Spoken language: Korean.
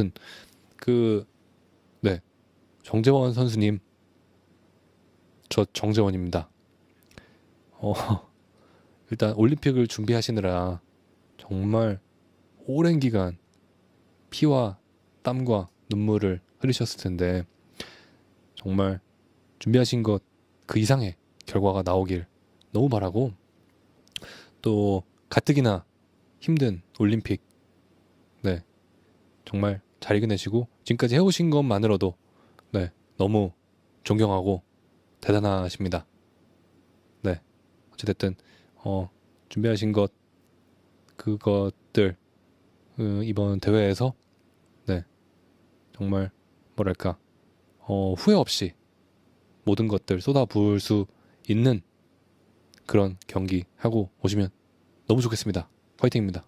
아무튼 그 네. 정재원 선수님. 저 정재원입니다. 어, 일단 올림픽을 준비하시느라 정말 오랜 기간 피와 땀과 눈물을 흐리셨을 텐데 정말 준비하신 것 그 이상의 결과가 나오길 너무 바라고 또 가뜩이나 힘든 올림픽 네 정말 잘읽어내시고 지금까지 해오신 것만으로도 네 너무 존경하고 대단하십니다. 네 어찌됐든 어, 준비하신 것 그것들 음, 이번 대회에서 네 정말 뭐랄까 어, 후회 없이 모든 것들 쏟아부을 수 있는 그런 경기 하고 오시면 너무 좋겠습니다. 화이팅입니다.